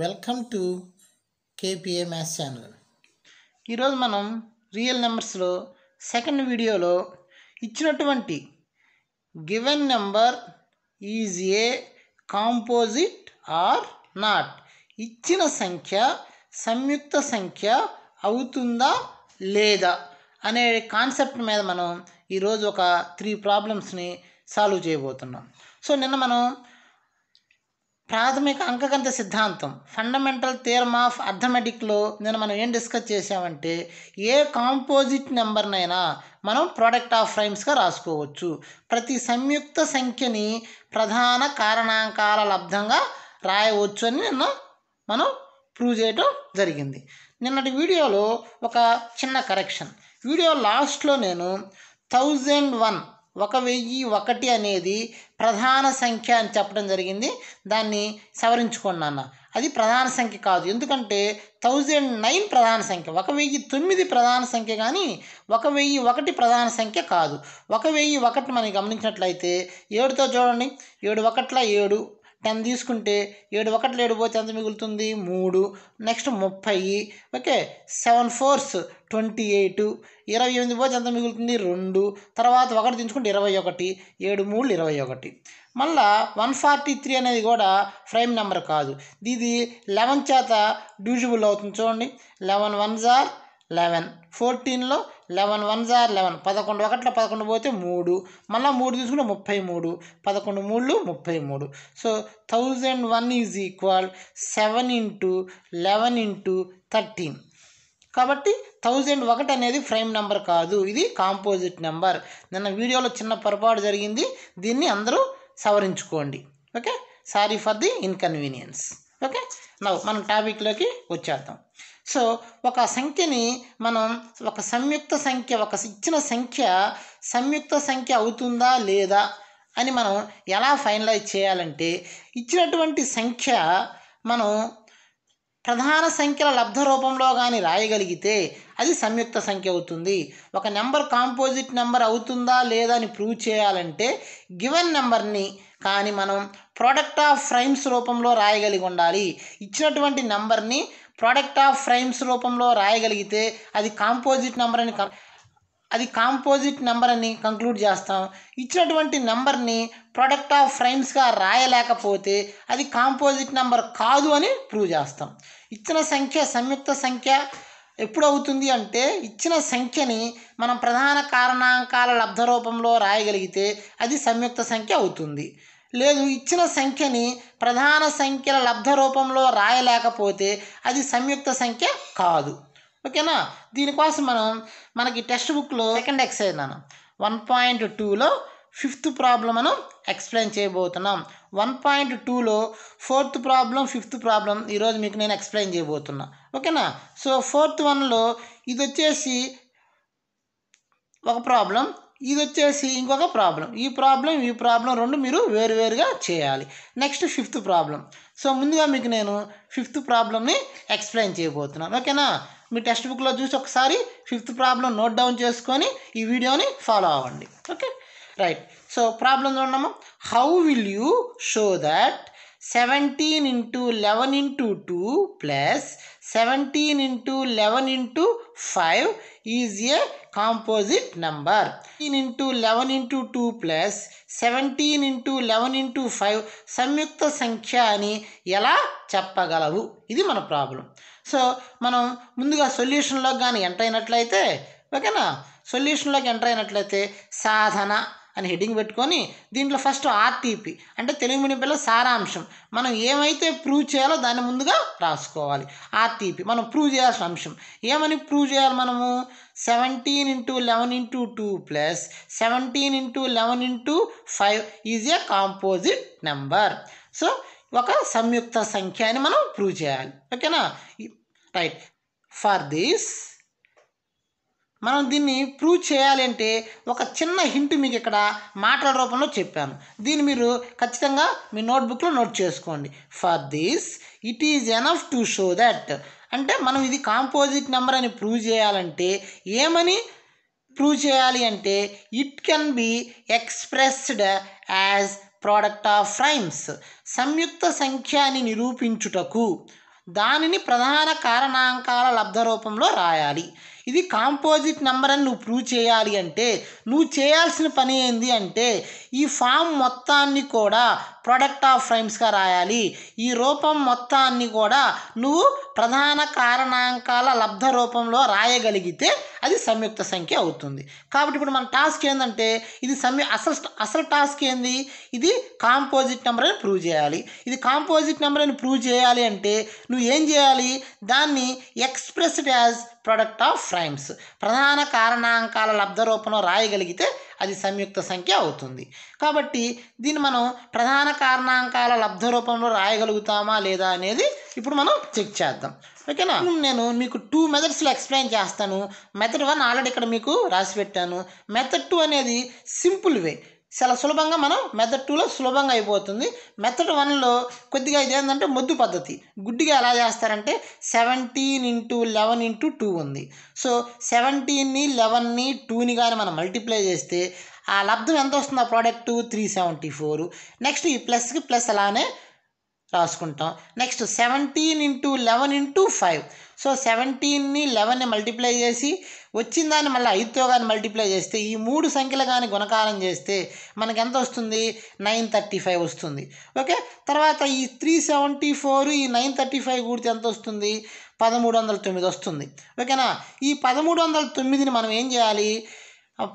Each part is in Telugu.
Welcome to KPA maths channel ఈరోజు మనం రియల్ నెంబర్స్లో సెకండ్ వీడియోలో ఇచ్చినటువంటి given number is a composite or not ఇచ్చిన సంఖ్య సంయుక్త సంఖ్య అవుతుందా లేదా అనే కాన్సెప్ట్ మీద మనం ఈరోజు ఒక త్రీ ప్రాబ్లమ్స్ని సాల్వ్ చేయబోతున్నాం సో నిన్న మనం ప్రాథమిక అంకగణిత సిద్ధాంతం ఫండమెంటల్ థియరమ్ ఆఫ్ అర్థమెటిక్లో నేను మనం ఏం డిస్కస్ చేసామంటే ఏ కాంపోజిట్ నెంబర్నైనా మనం ప్రోడక్ట్ ఆఫ్ ప్రైమ్స్గా రాసుకోవచ్చు ప్రతి సంయుక్త సంఖ్యని ప్రధాన కారణాంకాల లబ్ధంగా రాయవచ్చు అని నిన్న మనం ప్రూవ్ చేయటం జరిగింది నిన్నటి వీడియోలో ఒక చిన్న కరెక్షన్ వీడియో లాస్ట్లో నేను థౌజండ్ వన్ ఒక వెయ్యి ఒకటి అనేది ప్రధాన సంఖ్య అని చెప్పడం జరిగింది దాన్ని సవరించుకోండి అది ప్రధాన సంఖ్య కాదు ఎందుకంటే థౌజండ్ నైన్ ప్రధాన సంఖ్య ఒక వెయ్యి తొమ్మిది ప్రధాన సంఖ్య కానీ ఒక వెయ్యి ఒకటి ప్రధాన సంఖ్య కాదు ఒక వెయ్యి ఒకటి మనం గమనించినట్లయితే ఏడుతో చూడండి ఏడు ఒకట్ల ఏడు టెన్ తీసుకుంటే ఏడు ఒకటి ఏడు పోతే ఎంత మిగులుతుంది మూడు నెక్స్ట్ ముప్పై okay seven fours twenty eight ఇరవై ఎనిమిది పోతే ఎంత మిగులుతుంది రెండు తర్వాత ఒకటి దించుకుంటే ఇరవై ఒకటి ఏడు మూడు ఇరవై ఒకటి మళ్ళా వన్ ఫార్టీ త్రీ అనేది కూడా ఫ్రేమ్ నెంబర్ కాదు ఇది లెవెన్ చేత డ్యూజిబుల్ అవుతుంది చూడండి లెవెన్ వన్ జార్ లెవెన్ ఫోర్టీన్లో లెవెన్ వన్ జార్ లెవెన్ పదకొండు ఒకట్లో పదకొండు పోతే మూడు మళ్ళీ మూడు తీసుకుంటే ముప్పై మూడు పదకొండు మూడు ముప్పై మూడు so thousand one is equal seven into eleven into thirteen కాబట్టి థౌజండ్ ఒకటి అనేది ఫ్రేమ్ నెంబర్ కాదు ఇది కాంపోజిట్ నెంబర్ నిన్న వీడియోలో చిన్న పొరపాటు జరిగింది దీన్ని అందరూ సవరించుకోండి okay sorry for the inconvenience okay నవ్వు మనం టాపిక్లోకి వచ్చేద్దాం సో ఒక సంఖ్యని మనం ఒక సంయుక్త సంఖ్య ఒక ఇచ్చిన సంఖ్య సంయుక్త సంఖ్య అవుతుందా లేదా అని మనం ఎలా ఫైనలైజ్ చేయాలంటే ఇచ్చినటువంటి సంఖ్య మనం ప్రధాన సంఖ్యల లబ్ధ రూపంలో కానీ రాయగలిగితే అది సంయుక్త సంఖ్య అవుతుంది ఒక నెంబర్ కాంపోజిట్ నెంబర్ అవుతుందా లేదా అని ప్రూవ్ చేయాలంటే గివెన్ నెంబర్ని కానీ మనం ప్రోడక్ట్ ఆఫ్ ఫ్రైమ్స్ రూపంలో రాయగలిగి ఉండాలి ఇచ్చినటువంటి నెంబర్ని ప్రోడక్ట్ ఆఫ్ ఫ్రైమ్స్ రూపంలో రాయగలిగితే అది కాంపోజిట్ నెంబర్ అని అది కాంపోజిట్ నెంబర్ అని కంక్లూడ్ చేస్తాం ఇచ్చినటువంటి నెంబర్ని ప్రొడక్ట్ ఆఫ్ ఫ్రైమ్స్గా రాయలేకపోతే అది కాంపోజిట్ నెంబర్ కాదు అని ప్రూవ్ చేస్తాం ఇచ్చిన సంఖ్య సంయుక్త సంఖ్య ఎప్పుడు అవుతుంది అంటే ఇచ్చిన సంఖ్యని మనం ప్రధాన కారణాంకాల లబ్ధ రూపంలో రాయగలిగితే అది సంయుక్త సంఖ్య అవుతుంది లేదు ఇచ్చిన సంఖ్యని ప్రధాన సంఖ్యల లబ్ధ రూపంలో రాయలేకపోతే అది సంయుక్త సంఖ్య కాదు ఓకేనా దీనికోసం మనం మనకి టెక్స్ట్ బుక్లో సెకండ్ ఎక్సైజ్ నాన్న వన్ పాయింట్ టూలో ఫిఫ్త్ ప్రాబ్లం మనం ఎక్స్ప్లెయిన్ చేయబోతున్నాం వన్ పాయింట్ టూలో ఫోర్త్ ప్రాబ్లం ఫిఫ్త్ ప్రాబ్లం ఈరోజు మీకు నేను ఎక్స్ప్లెయిన్ చేయబోతున్నా ఓకేనా సో ఫోర్త్ వన్లో ఇది వచ్చేసి ఒక ప్రాబ్లం ఇది వచ్చేసి ఇంకొక ప్రాబ్లం ఈ ప్రాబ్లం ఈ ప్రాబ్లం రెండు మీరు వేరువేరుగా చేయాలి నెక్స్ట్ ఫిఫ్త్ ప్రాబ్లం సో ముందుగా మీకు నేను ఫిఫ్త్ ప్రాబ్లమ్ని ఎక్స్ప్లెయిన్ చేయబోతున్నాను ఓకేనా మీ టెక్స్ట్ బుక్లో చూసి ఒకసారి ఫిఫ్త్ ప్రాబ్లం నోట్ డౌన్ చేసుకొని ఈ వీడియోని ఫాలో అవ్వండి ఓకే రైట్ సో ప్రాబ్లం చూడము how will you show that seventeen into eleven into two plus seventeen into eleven into five is a composite number seventeen into eleven into two plus seventeen into eleven into five సంయుక్త సంఖ్య అని ఎలా చెప్పగలవు ఇది మన ప్రాబ్లం సో మనం ముందుగా సొల్యూషన్లోకి కానీ ఎంటర్ అయినట్లయితే ఓకేనా సొల్యూషన్లోకి ఎంటర్ అయినట్లయితే సాధన అని హెడ్డింగ్ పెట్టుకొని దీంట్లో ఫస్ట్ ఆర్టీపీ అంటే తెలుగు మీడియం పిల్లల సారాంశం మనం ఏమైతే ప్రూవ్ చేయాలో దాన్ని ముందుగా రాసుకోవాలి ఆర్టీపీ మనం ప్రూవ్ చేయాల్సిన అంశం ఏమని ప్రూవ్ చేయాలి మనము seventeen into eleven into two plus seventeen into eleven into five is a composite number so ఒక సంయుక్త సంఖ్య అని మనం ప్రూవ్ చేయాలి ఓకేనా రైట్ ఫర్ దిస్ మనం దీన్ని ప్రూవ్ చేయాలి అంటే ఒక చిన్న హింట్ మీకు ఇక్కడ మాటల రూపంలో చెప్పాను దీన్ని మీరు ఖచ్చితంగా మీ నోట్బుక్లో నోట్ చేసుకోండి for this it is enough to show that అంటే మనం ఇది కాంపోజిట్ నెంబర్ అని ప్రూవ్ చేయాలంటే ఏమని ప్రూవ్ చేయాలి అంటే it can be expressed as product of primes సంయుక్త అని నిరూపించుటకు దానిని ప్రధాన కారణాంకాల లబ్ధ రూపంలో రాయాలి ఇది కాంపోజిట్ నెంబర్ అని నువ్వు ప్రూవ్ చేయాలి అంటే నువ్వు చేయాల్సిన పని ఏంది అంటే ఈ ఫామ్ మొత్తాన్ని కూడా ప్రొడక్ట్ ఆఫ్ ఫ్రైమ్స్గా రాయాలి ఈ రూపం మొత్తాన్ని కూడా నువ్వు ప్రధాన కారణాంకాల లబ్ధ రూపంలో రాయగలిగితే అది సంయుక్త సంఖ్య అవుతుంది కాబట్టి ఇప్పుడు మన టాస్క్ ఏంటంటే ఇది సమ్య అసలు అసలు టాస్క్ ఏంది ఇది కాంపోజిట్ నెంబర్ అని ప్రూవ్ చేయాలి ఇది కాంపోజిట్ నెంబర్ అని ప్రూవ్ చేయాలి అంటే నువ్వు ఏం చేయాలి దాన్ని expressed as product of prime primes ప్రధాన కారణాంకాల లబ్ధ రూపంలో రాయగలిగితే అది సంయుక్త సంఖ్య అవుతుంది కాబట్టి దీన్ని మనం ప్రధాన కారణాంకాల లబ్ధ రూపంలో రాయగలుగుతామా లేదా అనేది ఇప్పుడు మనం చెక్ చేద్దాం ఓకేనా నేను మీకు టూ మెథడ్స్లో ఎక్స్ప్లెయిన్ చేస్తాను మెథడ్ వన్ ఆల్రెడీ ఇక్కడ మీకు రాసి పెట్టాను మెథడ్ టూ అనేది సింపుల్ వే చాలా సులభంగా మనం మెథడ్ టూలో సులభంగా అయిపోతుంది మెథడ్ వన్లో కొద్దిగా ఇది ఏంటంటే మొద్దు పద్ధతి గుడ్డిగా ఎలా చేస్తారంటే seventeen into eleven into two ఉంది సో సెవెంటీన్ని లెవెన్ని టూని కానీ మనం మల్టిప్లై చేస్తే ఆ లబ్ధం ఎంత వస్తుంది ఆ product three seventy four next ఈ ప్లస్కి ప్లస్ అలానే రాసుకుంటాం next seventeen into eleven into five so సెవెంటీన్ని లెవెన్ని మల్టిప్లై చేసి వచ్చిన దాన్ని మళ్ళీ ఐదుతో కానీ మల్టిప్లై చేస్తే ఈ మూడు సంఖ్యలు కానీ గుణకారం చేస్తే మనకి ఎంత వస్తుంది నైన్ థర్టీ ఫైవ్ వస్తుంది ఓకే తర్వాత ఈ త్రీ సెవెంటీ ఫోర్ ఈ నైన్ థర్టీ ఫైవ్ కూడితే ఎంత వస్తుంది పదమూడు వందల తొమ్మిది వస్తుంది ఓకేనా ఈ పదమూడు వందల తొమ్మిదిని మనం ఏం చేయాలి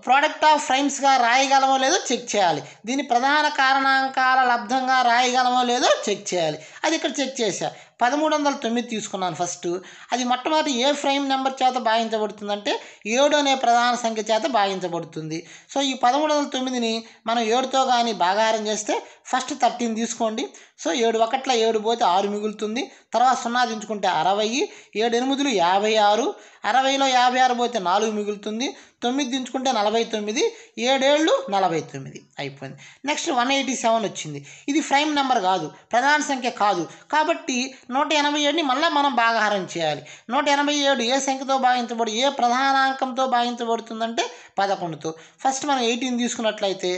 ప్రోడక్ట్ ఆఫ్ ఫ్రైమ్స్గా రాయగలమో లేదో చెక్ చేయాలి దీని ప్రధాన కారణాంకాల లబ్ధంగా రాయగలమో లేదో చెక్ చేయాలి అది ఇక్కడ చెక్ చేశా పదమూడు వందల తొమ్మిది తీసుకున్నాను ఫస్ట్ అది మొట్టమొదటి ఏ ఫ్రేమ్ నెంబర్ చేత భాగించబడుతుందంటే ఏడు అనే ప్రధాన సంఖ్య చేత భాగించబడుతుంది సో ఈ పదమూడు వందల తొమ్మిదిని మనం ఏడుతో కానీ భాగారం చేస్తే ఫస్ట్ థర్టీన్ తీసుకోండి సో ఏడు ఒకట్ల ఏడు పోతే ఆరు మిగులుతుంది తర్వాత సున్నా దించుకుంటే అరవై ఏడు ఎనిమిదిలు యాభై ఆరు అరవైలో యాభై ఆరు పోతే నాలుగు మిగులుతుంది తొమ్మిది దించుకుంటే నలభై తొమ్మిది ఏడేళ్ళు నలభై తొమ్మిది అయిపోయింది నెక్స్ట్ వన్ ఎయిటీ సెవెన్ వచ్చింది ఇది ఫ్రైమ్ నెంబర్ కాదు ప్రధాన సంఖ్య కాదు కాబట్టి నూట ఎనభై ఏడుని మళ్ళీ మనం భాగాహారం చేయాలి నూట ఎనభై ఏడు ఏ సంఖ్యతో భాగించబడి ఏ ప్రధానాంకంతో భాగించబడుతుందంటే పదకొండుతో ఫస్ట్ మనం ఎయిటీన్ తీసుకున్నట్లయితే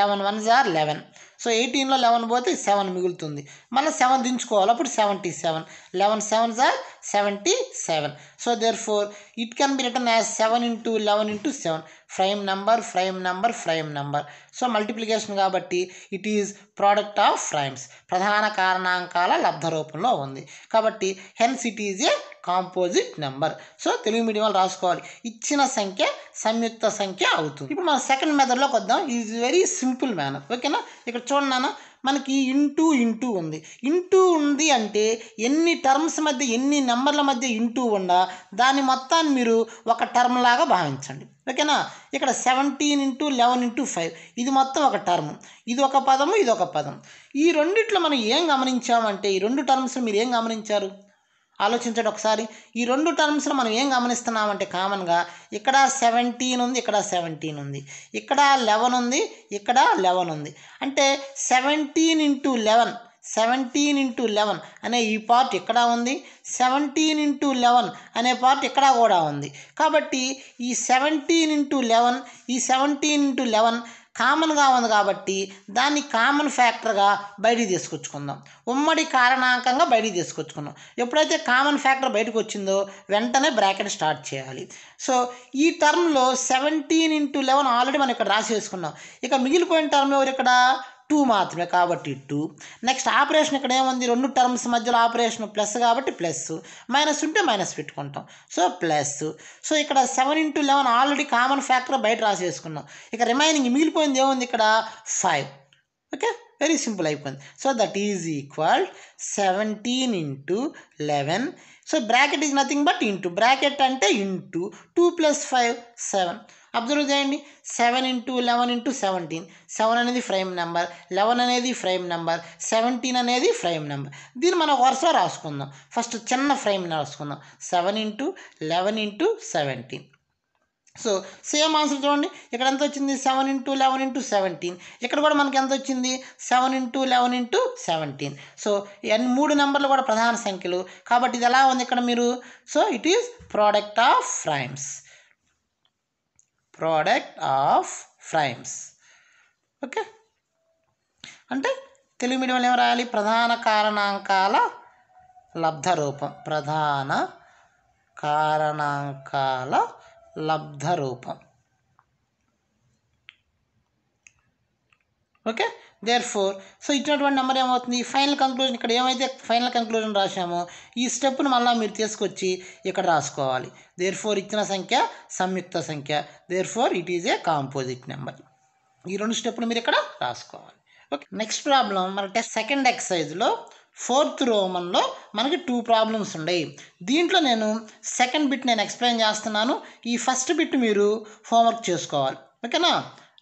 లెవెన్ వన్ జార్ లెవెన్ సో ఎయిటీన్లో లెవెన్ పోతే సెవెన్ మిగులుతుంది మళ్ళీ సెవెన్ దించుకోవాలి అప్పుడు సెవెంటీ సెవెన్ లెవెన్ సెవెన్ జార్ 77. So therefore, it can be written as 7 into 11 into 7. Prime number, prime number, prime number. So multiplication కాబట్టి it is product of primes. ప్రధాన కారణాంకాల లబ్ధ రూపంలో ఉంది కాబట్టి hence it is a composite number so Telugu medium వాళ్ళు రాసుకోవాలి ఇచ్చిన సంఖ్య సంయుక్త సంఖ్య అవుతుంది ఇప్పుడు మనం సెకండ్ మెథడ్లోకి వద్దాం ఈజ్ వెరీ సింపుల్ మేనర్ ఓకేనా ఇక్కడ చూడండి మనకి ఇంటూ ఇంటూ ఉంది ఇంటూ ఉంది అంటే ఎన్ని టర్మ్స్ మధ్య ఎన్ని నెంబర్ల మధ్య ఇంటూ ఉండా దాని మొత్తాన్ని మీరు ఒక టర్మ్ లాగా భావించండి ఓకేనా ఇక్కడ seventeen into eleven into five ఇది మొత్తం ఒక టర్మ్ ఇది ఒక పదము ఇది ఒక పదం ఈ రెండిట్లో మనం ఏం గమనించామంటే ఈ రెండు టర్మ్స్ మీరు ఏం గమనించారు ఆలోచించండి ఒకసారి ఈ రెండు టర్మ్స్లో మనం ఏం గమనిస్తున్నామంటే కామన్గా ఇక్కడ సెవెంటీన్ ఉంది ఇక్కడ సెవెంటీన్ ఉంది ఇక్కడ లెవెన్ ఉంది ఇక్కడ లెవెన్ ఉంది అంటే seventeen into eleven seventeen into eleven అనే ఈ పార్ట్ ఇక్కడ ఉంది సెవెంటీన్ ఇంటూ లెవెన్ అనే పార్ట్ ఇక్కడ కూడా ఉంది కాబట్టి ఈ సెవెంటీన్ ఇంటూ లెవెన్ ఈ సెవెంటీన్ ఇంటూ లెవెన్ కామన్గా ఉంది కాబట్టి దాన్ని కామన్ ఫ్యాక్టర్గా బయటికి తీసుకొచ్చుకుందాం ఉమ్మడి కారణాంకంగా బయటికి తీసుకొచ్చుకుందాం ఎప్పుడైతే కామన్ ఫ్యాక్టర్ బయటకు వచ్చిందో వెంటనే బ్రాకెట్ స్టార్ట్ చేయాలి సో ఈ టర్మ్లో సెవెంటీన్ ఇంటూ లెవెన్ ఆల్రెడీ మనం ఇక్కడ రాసి వేసుకున్నాం ఇక మిగిలిపోయిన టర్మ్ ఎవరు ఇక్కడ టూ మాత్రమే కాబట్టి టూ నెక్స్ట్ ఆపరేషన్ ఇక్కడ ఏముంది రెండు టర్మ్స్ మధ్యలో ఆపరేషన్ ప్లస్ కాబట్టి ప్లస్ మైనస్ ఉంటే మైనస్ పెట్టుకుంటాం సో ప్లస్ సో ఇక్కడ seven into eleven already common factor బయట రాసేసుకున్నాం ఇక రిమైనింగ్ మిగిలిపోయింది ఏముంది ఇక్కడ ఫైవ్ ఓకే వెరీ సింపుల్ అయిపోయింది so that is equal seventeen into eleven so bracket is nothing but into bracket అంటే into two plus five seven observe చేయండి seven into eleven into seventeen seven అనేది ఫ్రేమ్ నెంబర్ లెవెన్ అనేది ఫ్రేమ్ నెంబర్ సెవెంటీన్ అనేది ఫ్రేమ్ నెంబర్ దీన్ని మనం వరుసలో రాసుకుందాం ఫస్ట్ చిన్న ఫ్రేమ్ రాసుకుందాం seven into eleven into seventeen so same answer చూడండి ఇక్కడ ఎంత వచ్చింది seven into eleven into seventeen ఇక్కడ కూడా మనకి ఎంత వచ్చింది seven into eleven into seventeen so మూడు నెంబర్లు కూడా ప్రధాన సంఖ్యలు కాబట్టి ఇది ఎలా ఉంది ఇక్కడ మీరు so it is product of primes product of primes okay అంటే తెలుగు మీడియం ఏం రాయాలి ప్రధాన కారణాంకాల లబ్ధరూపం ప్రధాన కారణాంకాల లబ్ధరూపం ఓకే దేర్ ఫోర్ సో ఇచ్చినటువంటి నెంబర్ ఏమవుతుంది ఫైనల్ కంక్లూజన్ ఇక్కడ ఏమైతే ఫైనల్ కంక్లూజన్ రాసామో ఈ స్టెప్ను మళ్ళీ మీరు తీసుకొచ్చి ఇక్కడ రాసుకోవాలి దేర్ ఫోర్ ఇచ్చిన సంఖ్య సంయుక్త సంఖ్య therefore it is a composite number ఈ రెండు స్టెప్పులు మీరు ఇక్కడ రాసుకోవాలి ఓకే నెక్స్ట్ ప్రాబ్లం మనకి సెకండ్ ఎక్సైజ్లో ఫోర్త్ రోమన్లో మనకి టూ ప్రాబ్లమ్స్ ఉన్నాయి దీంట్లో నేను సెకండ్ బిట్ నేను ఎక్స్ప్లెయిన్ చేస్తున్నాను ఈ ఫస్ట్ బిట్ మీరు హోంవర్క్ చేసుకోవాలి ఓకేనా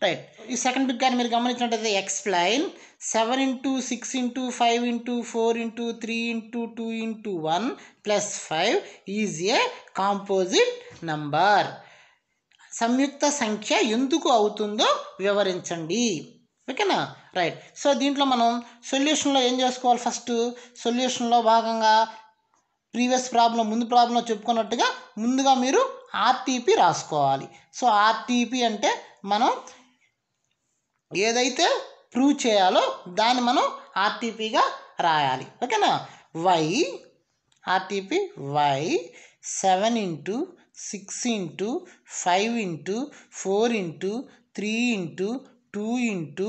రైట్ ఈ సెకండ్ బిగ్ కానీ మీరు గమనించినట్టయితే explain seven into six into five into four into three into two into one plus five is a composite number సంయుక్త సంఖ్య ఎందుకు అవుతుందో వివరించండి ఓకేనా రైట్ సో దీంట్లో మనం సొల్యూషన్లో ఏం చేసుకోవాలి ఫస్ట్ సొల్యూషన్లో భాగంగా ప్రీవియస్ ప్రాబ్లం ముందు ప్రాబ్లం చెప్పుకున్నట్టుగా ముందుగా మీరు ఆర్టీపీ రాసుకోవాలి సో ఆర్టీపీ అంటే మనం ఏదైతే ప్రూవ్ చేయాలో దాన్ని మనం ఆర్టీపీగా రాయాలి ఓకేనా why RTP why seven into six into five into four into three into two into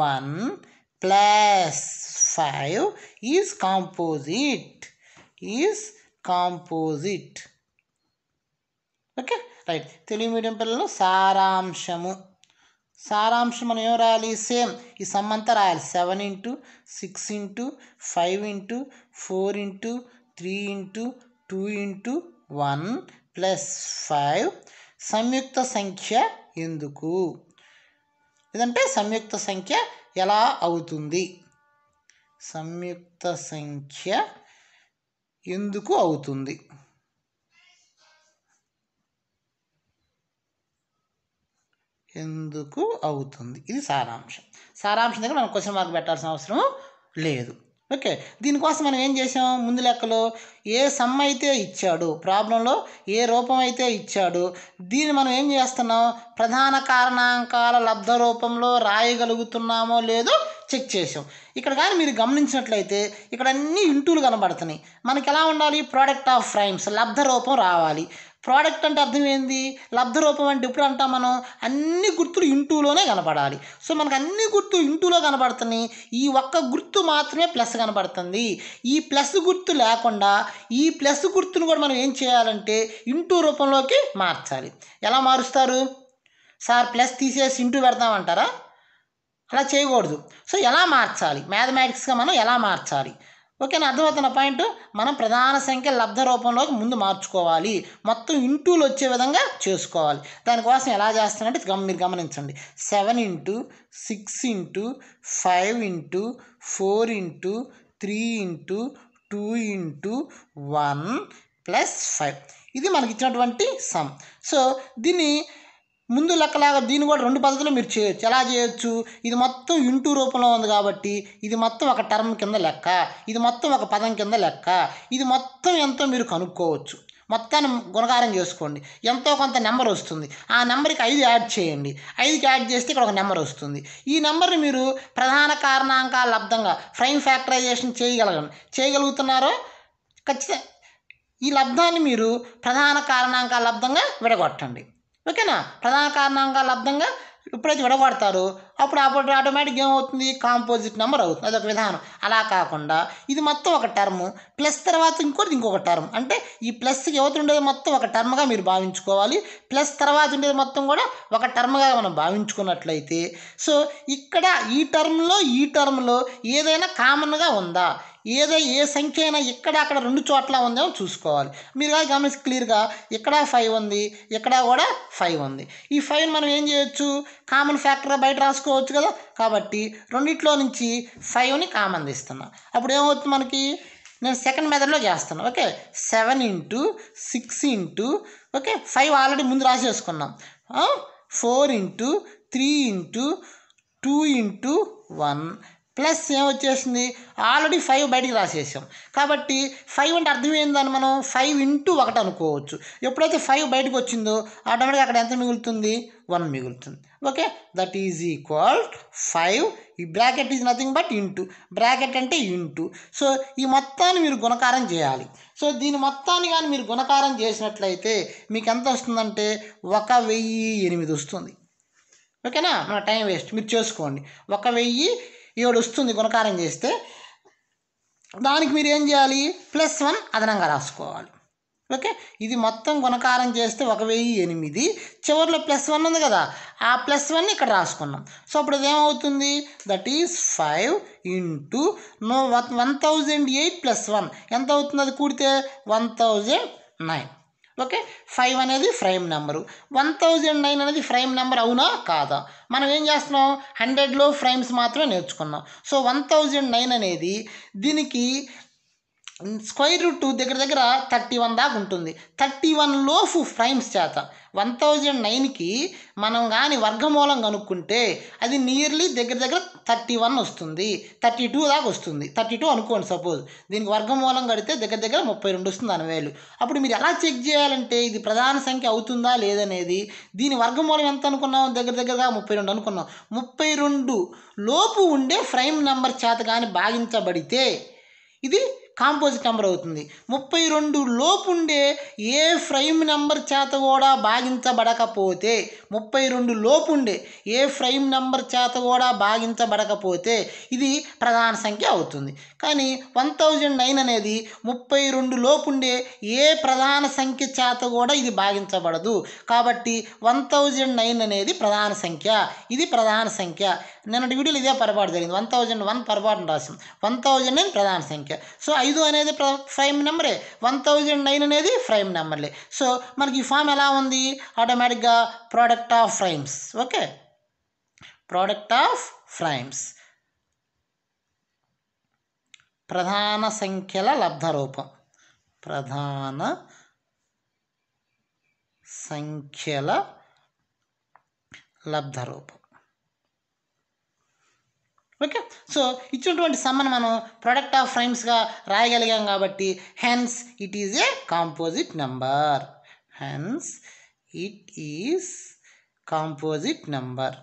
one plus five is composite is composite okay right Telugu medium పిల్లలు సారాంశము సారాంశం మనం ఏం రాయాలి సేమ్ ఈ సమ్ అంతా రాయాలి seven into six into five into four into three into two into one plus five సంయుక్త సంఖ్య ఎందుకు లేదంటే సంయుక్త సంఖ్య ఎలా అవుతుంది సంయుక్త సంఖ్య ఎందుకు అవుతుంది ఎందుకు అవుతుంది ఇది సారాంశం సారాంశం దగ్గర మనం క్వశ్చన్ మార్క్ పెట్టాల్సిన అవసరం లేదు ఓకే దీనికోసం మనం ఏం చేసాం ముందు లెక్కలో ఏ సమ్ అయితే ఇచ్చాడు ప్రాబ్లంలో ఏ రూపం అయితే ఇచ్చాడు దీన్ని మనం ఏం చేస్తున్నాం ప్రధాన కారణాంకాల లబ్ధ రూపంలో రాయగలుగుతున్నామో లేదో చెక్ చేసాం ఇక్కడ కానీ మీరు గమనించినట్లయితే ఇక్కడ అన్ని ఇంటూలు కనబడుతున్నాయి మనకి ఎలా ఉండాలి ప్రోడక్ట్ ఆఫ్ ఫ్రైమ్స్ లబ్ధ రూపం రావాలి ప్రోడక్ట్ అంటే అర్థం ఏంది లబ్ధి రూపం అంటే ఎప్పుడు అంటాం మనం అన్ని గుర్తులు ఇంటూలోనే కనపడాలి సో మనకు అన్ని గుర్తు ఇంటూలో కనపడుతున్నాయి ఈ ఒక్క గుర్తు మాత్రమే ప్లస్ కనపడుతుంది ఈ ప్లస్ గుర్తు లేకుండా ఈ ప్లస్ గుర్తును కూడా మనం ఏం చేయాలంటే ఇంటూ రూపంలోకి మార్చాలి ఎలా మారుస్తారు సార్ ప్లస్ తీసేసి ఇంటూ పెడతామంటారా అలా చేయకూడదు సో ఎలా మార్చాలి మ్యాథమెటిక్స్గా మనం ఎలా మార్చాలి ఓకేనా అర్థమవుతున్న పాయింట్ మనం ప్రధాన సంఖ్య లబ్ధ రూపంలోకి ముందు మార్చుకోవాలి మొత్తం ఇంటూలు వచ్చే విధంగా చేసుకోవాలి దానికోసం ఎలా చేస్తానంటే గమ మీరు గమనించండి seven into six into five into four into three into two into one plus five ఇది మనకి ఇచ్చినటువంటి సమ్ సో దీన్ని ముందు లెక్కలాగా దీన్ని కూడా రెండు పద్ధతులు మీరు చేయొచ్చు ఎలా చేయొచ్చు ఇది మొత్తం ఇంటూ రూపంలో ఉంది కాబట్టి ఇది మొత్తం ఒక టర్మ్ కింద లెక్క ఇది మొత్తం ఒక పదం కింద లెక్క ఇది మొత్తం ఎంతో మీరు కనుక్కోవచ్చు మొత్తాన్ని గుణకారం చేసుకోండి ఎంతో కొంత నెంబర్ వస్తుంది ఆ నెంబర్కి ఐదు యాడ్ చేయండి ఐదుకి యాడ్ చేస్తే ఇక్కడ ఒక నెంబర్ వస్తుంది ఈ నెంబర్ని మీరు ప్రధాన కారణాంకాల లబ్ధంగా ఫ్రైమ్ ఫ్యాక్టరైజేషన్ చేయగలగండి చేయగలుగుతున్నారో ఖచ్చితంగా ఈ లబ్ధాన్ని మీరు ప్రధాన కారణాంకాల లబ్ధంగా విడగొట్టండి ఓకేనా ప్రధాన కారణంగా లబ్ధంగా ఎప్పుడైతే విడగొడతారు అప్పుడు అప్పుడు ఆటోమేటిక్గా ఏమవుతుంది కాంపోజిట్ నెంబర్ అవుతుంది అదొక విధానం అలా కాకుండా ఇది మొత్తం ఒక టర్మ్ ప్లస్ తర్వాత ఇంకోటి ఇంకొక టర్మ్ అంటే ఈ ప్లస్కి యువత ఉండేది మొత్తం ఒక టర్మ్గా మీరు భావించుకోవాలి ప్లస్ తర్వాత ఉండేది మొత్తం కూడా ఒక టర్మ్గా మనం భావించుకున్నట్లయితే సో ఇక్కడ ఈ టర్మ్లో ఈ టర్మ్లో ఏదైనా కామన్గా ఉందా ఏదో ఏ సంఖ్య అయినా ఇక్కడ అక్కడ రెండు చోట్ల ఉందో చూసుకోవాలి మీరు కానీ గమనిస్తే క్లియర్గా ఇక్కడ ఫైవ్ ఉంది ఇక్కడ కూడా ఫైవ్ ఉంది ఈ ఫైవ్ మనం ఏం చేయొచ్చు కామన్ ఫ్యాక్టర్ బయట రాసుకోవచ్చు కదా కాబట్టి రెండిట్లో నుంచి ఫైవ్ని కామన్ తీస్తున్నా అప్పుడు ఏమవుతుంది మనకి నేను సెకండ్ మెథడ్లో చేస్తాను okay seven into six into okay five already ముందు రాసేసుకున్నాం four into three into two into one plus ఏమొచ్చేసింది ఆల్రెడీ ఫైవ్ బయటికి రాసేసాం కాబట్టి ఫైవ్ అంటే అర్థం ఏందని మనం ఫైవ్ ఇంటూ ఒకటి అనుకోవచ్చు ఎప్పుడైతే ఫైవ్ బయటకు వచ్చిందో ఆటోమేటిక్గా అక్కడ ఎంత మిగులుతుంది వన్ మిగులుతుంది okay that is equal five ఈ bracket is nothing but into bracket అంటే ఇంటూ సో ఈ మొత్తాన్ని మీరు గుణకారం చేయాలి సో దీని మొత్తాన్ని కానీ మీరు గుణకారం చేసినట్లయితే మీకు ఎంత వస్తుందంటే ఒక వెయ్యి ఎనిమిది వస్తుంది ఓకేనా మన టైం వేస్ట్ మీరు చేసుకోండి ఒక వెయ్యి ఏడు వస్తుంది గుణకారం చేస్తే దానికి మీరు ఏం చేయాలి ప్లస్ వన్ అదనంగా రాసుకోవాలి ఓకే ఇది మొత్తం గుణకారం చేస్తే ఒక వెయ్యి ఎనిమిది చివరిలో ప్లస్ వన్ ఉంది కదా ఆ ప్లస్ వన్ ఇక్కడ రాసుకున్నాం సో అప్పుడు ఇదేమవుతుంది that is five into no one thousand eight plus one ఎంత అవుతుంది అది కూడితే one thousand nine okay five అనేది prime number one thousand nine అనేది ఫ్రేమ్ నెంబర్ అవునా కాదా మనం ఏం చేస్తున్నాం హండ్రెడ్లో ఫ్రేమ్స్ మాత్రమే నేర్చుకున్నాం సో వన్ థౌజండ్ నైన్ అనేది దీనికి స్క్వైర్ రూట్ దగ్గర దగ్గర థర్టీ వన్ దాకా ఉంటుంది థర్టీ వన్ లోపు ఫ్రైమ్స్ చేత వన్ థౌజండ్ నైన్కి మనం కానీ వర్గమూలం కనుక్కుంటే అది నియర్లీ దగ్గర దగ్గర థర్టీ వన్ వస్తుంది థర్టీ టూ దాకా వస్తుంది థర్టీ టూ అనుకోండి సపోజ్ దీనికి వర్గమూలం కడితే దగ్గర దగ్గర ముప్పై రెండు వస్తుంది వేలు అప్పుడు మీరు ఎలా చెక్ చేయాలంటే ఇది ప్రధాన సంఖ్య అవుతుందా లేదనేది దీని వర్గమూలం ఎంత అనుకున్నాం దగ్గర దగ్గరగా ముప్పై రెండు అనుకున్నాం ముప్పై రెండు లోపు ఉండే ఫ్రైమ్ నెంబర్ చేత కానీ భాగించబడితే ఇది కాంపోజిట్ నెంబర్ అవుతుంది ముప్పై రెండు లోపుండే ఏ ఫ్రైమ్ నెంబర్ చేత కూడా భాగించబడకపోతే ముప్పై రెండు లోపుండే ఏ ఫ్రైమ్ నెంబర్ చేత కూడా భాగించబడకపోతే ఇది ప్రధాన సంఖ్య అవుతుంది కానీ వన్ థౌజండ్ నైన్ అనేది ముప్పై రెండు లోపుండే ఏ ప్రధాన సంఖ్య చేత కూడా ఇది భాగించబడదు కాబట్టి వన్ థౌజండ్ నైన్ అనేది ప్రధాన సంఖ్య ఇది ప్రధాన సంఖ్య నిన్నటి వీడియోలో ఇదే పొరపాటు జరిగింది వన్ థౌజండ్ వన్ పొరపాటు రాసింది వన్ థౌజండ్ నైన్ ప్రధాన సంఖ్య సో ఐదు అనేది ప్రైమ్ నెంబరే వన్ థౌజండ్ నైన్ అనేది ఫ్రైమ్ నెంబర్లే సో మనకి ఈ ఫామ్ ఎలా ఉంది ఆటోమేటిక్గా product of primes okay product of primes ప్రధాన సంఖ్యల లబ్ధ రూపం ప్రధాన సంఖ్యల లబ్ధ రూపం సో ఇచ్చినటువంటి సమ్మను మనం ప్రొడక్ట్ ఆఫ్ ఫ్రైమ్స్గా రాయగలిగాం కాబట్టి hence it is a composite number hence it is composite number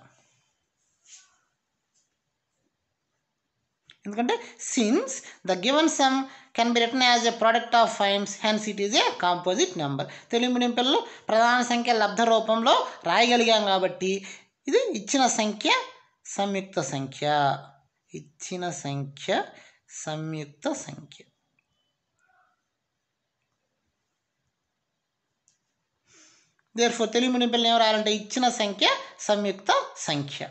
ఎందుకంటే since the given sum can be written as a product of primes hence it is a composite number Telugu medium పిల్లలు ప్రధాన సంఖ్య లబ్ధ రూపంలో రాయగలిగాం కాబట్టి ఇది ఇచ్చిన సంఖ్య సంయుక్త సంఖ్య ఇచ్చిన సంఖ్య సంయుక్త సంఖ్య దేర్ ఫోర్ తెలుగు నింపులను ఎవరు రావాలంటే ఇచ్చిన సంఖ్య సంయుక్త సంఖ్య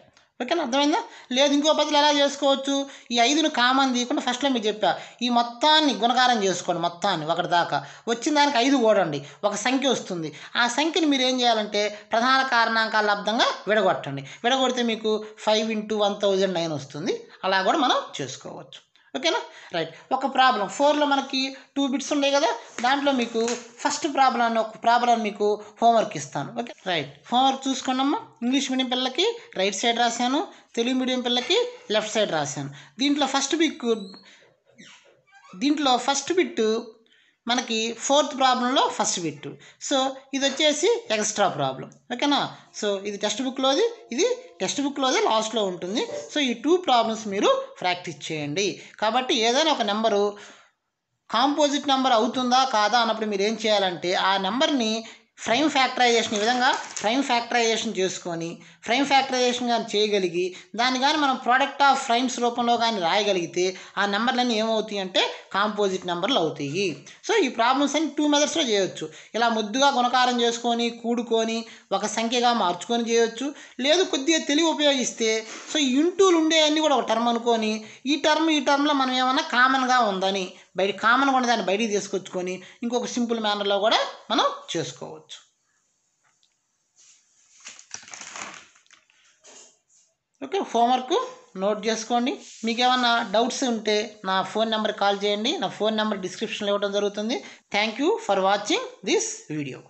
ఓకేనా అర్థమైందా లేదు ఇంకో పద్ధతులు ఎలా చేసుకోవచ్చు ఈ ఐదును కామన్ తీయకుండా ఫస్ట్లో మీకు చెప్పా ఈ మొత్తాన్ని గుణకారం చేసుకోండి మొత్తాన్ని ఒకటి దాకా వచ్చిన దానికి ఐదు కూడండి ఒక సంఖ్య వస్తుంది ఆ సంఖ్యని మీరు ఏం చేయాలంటే ప్రధాన కారణాంకాల లబ్ధంగా విడగొట్టండి విడగొడితే మీకు five into one thousand nine వస్తుంది అలా కూడా మనం చేసుకోవచ్చు ఓకేనా రైట్ ఒక ప్రాబ్లం ఫోర్లో మనకి టూ బిట్స్ ఉన్నాయి కదా దాంట్లో మీకు ఫస్ట్ ప్రాబ్లం అన్న ఒక ప్రాబ్లం మీకు హోంవర్క్ ఇస్తాను ఓకే రైట్ హోంవర్క్ చూసుకోండమ్మా ఇంగ్లీష్ మీడియం పిల్లలకి రైట్ సైడ్ రాశాను తెలుగు మీడియం పిల్లలకి లెఫ్ట్ సైడ్ రాశాను దీంట్లో ఫస్ట్ బిక్ దీంట్లో ఫస్ట్ బిట్టు మనకి ఫోర్త్ ప్రాబ్లంలో ఫస్ట్ బిట్టు సో ఇది వచ్చేసి ఎక్స్ట్రా ప్రాబ్లం ఓకేనా సో ఇది టెక్స్ట్ బుక్లోది ఇది టెక్స్ట్ బుక్లోది లాస్ట్లో ఉంటుంది సో ఈ టూ ప్రాబ్లమ్స్ మీరు ప్రాక్టీస్ చేయండి కాబట్టి ఏదైనా ఒక నెంబరు కాంపోజిట్ నెంబర్ అవుతుందా కాదా అన్నప్పుడు మీరు ఏం చేయాలంటే ఆ నెంబర్ని ఫ్రైమ్ ఫ్యాక్టరైజేషన్ ఈ విధంగా ఫ్రైమ్ ఫ్యాక్టరైజేషన్ చేసుకొని ఫ్రైమ్ ఫ్యాక్టరైజేషన్ కానీ చేయగలిగి దాన్ని కానీ మనం ప్రోడక్ట్ ఆఫ్ ఫ్రైమ్స్ రూపంలో కానీ రాయగలిగితే ఆ నెంబర్లన్నీ ఏమవుతాయి అంటే కాంపోజిట్ నెంబర్లు అవుతాయి సో ఈ ప్రాబ్లమ్స్ అన్ని టూ మెథడ్స్లో చేయొచ్చు ఇలా ముద్దుగా గుణకారం చేసుకొని కూడుకొని ఒక సంఖ్యగా మార్చుకొని చేయొచ్చు లేదు కొద్దిగా తెలివి ఉపయోగిస్తే సో ఇంటూలు ఉండేవన్నీ కూడా ఒక టర్మ్ అనుకొని ఈ టర్మ్ ఈ టర్మ్లో మనం ఏమన్నా కామన్గా ఉందని బయట కామన్గా ఉన్న దాన్ని బయటికి తీసుకొచ్చుకొని ఇంకొక సింపుల్ మేనర్లో కూడా మనం చేసుకోవచ్చు ఓకే హోంవర్క్ నోట్ చేసుకోండి మీకు ఏమన్నా డౌట్స్ ఉంటే నా ఫోన్ నెంబర్ కాల్ చేయండి నా ఫోన్ నెంబర్ డిస్క్రిప్షన్లో ఇవ్వడం జరుగుతుంది thank you for watching this video